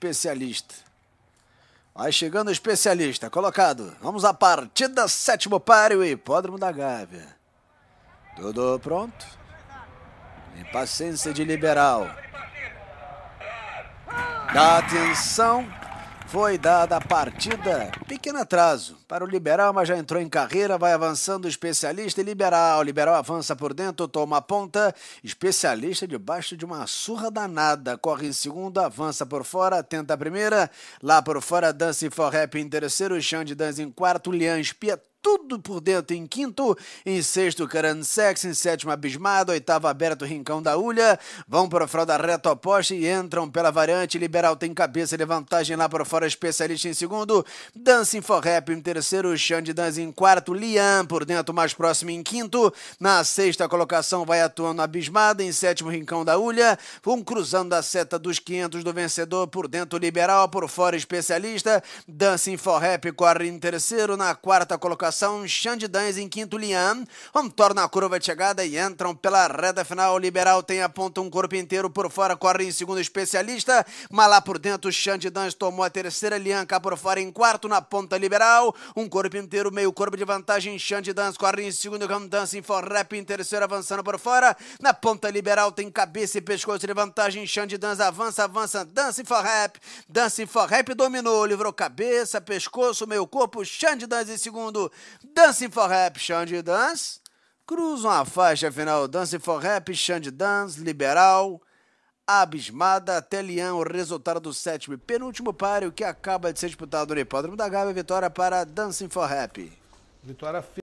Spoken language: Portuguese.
especialista. Vai chegando o especialista, colocado. Vamos à partida, sétimo páreo, hipódromo da Gávea. Tudo pronto? Impaciência de liberal. Atenção, foi dada a partida. Pequeno atraso para o Liberal, mas já entrou em carreira, vai avançando o especialista e Liberal. Liberal avança por dentro, toma a ponta. Especialista debaixo de uma surra danada. Corre em segundo, avança por fora, tenta a primeira. Lá por fora, Dance for Rap em terceiro, de Dance em quarto, Lian Pietro tudo por dentro. Em quinto, em sexto, sex, Em sétimo, Abismado. Oitavo, Aberto, Rincão da Ulha. Vão para o fralda reta oposta e entram pela variante. Liberal tem cabeça e vantagem lá para fora. Especialista em segundo. Dancing for Rap em terceiro. Xande Dance em quarto. Lian por dentro, mais próximo em quinto. Na sexta colocação vai atuando Abismado. Em sétimo, Rincão da Ulha. Vão cruzando a seta dos 500 do vencedor. Por dentro, Liberal. Por fora, Especialista. Dancing for Rap corre em terceiro. Na quarta colocação são Xandidãs em quinto, Lian. Torna a curva de chegada e entram pela reta final. O Liberal tem a ponta um corpo inteiro por fora, corre em segundo especialista. Malá por dentro, Xandidãs tomou a terceira, Lian cá por fora em quarto, na ponta Liberal. Um corpo inteiro, meio corpo de vantagem, Xandidãs corre em segundo, Ramdance em forrap em terceiro, avançando por fora. Na ponta Liberal tem cabeça e pescoço de vantagem, Xandidãs avança, avança, dança em forrap, dança em forrap, dominou, livrou cabeça, pescoço, meio corpo, Xandidãs em segundo, Dancing for Rap, Xande Dance, cruzam a faixa final Dancing for Rap, Xande Dance, Liberal, abismada até o resultado do sétimo e penúltimo páreo que acaba de ser disputado no Hipódromo da Gávea, vitória para Dancing for Rap. Vitória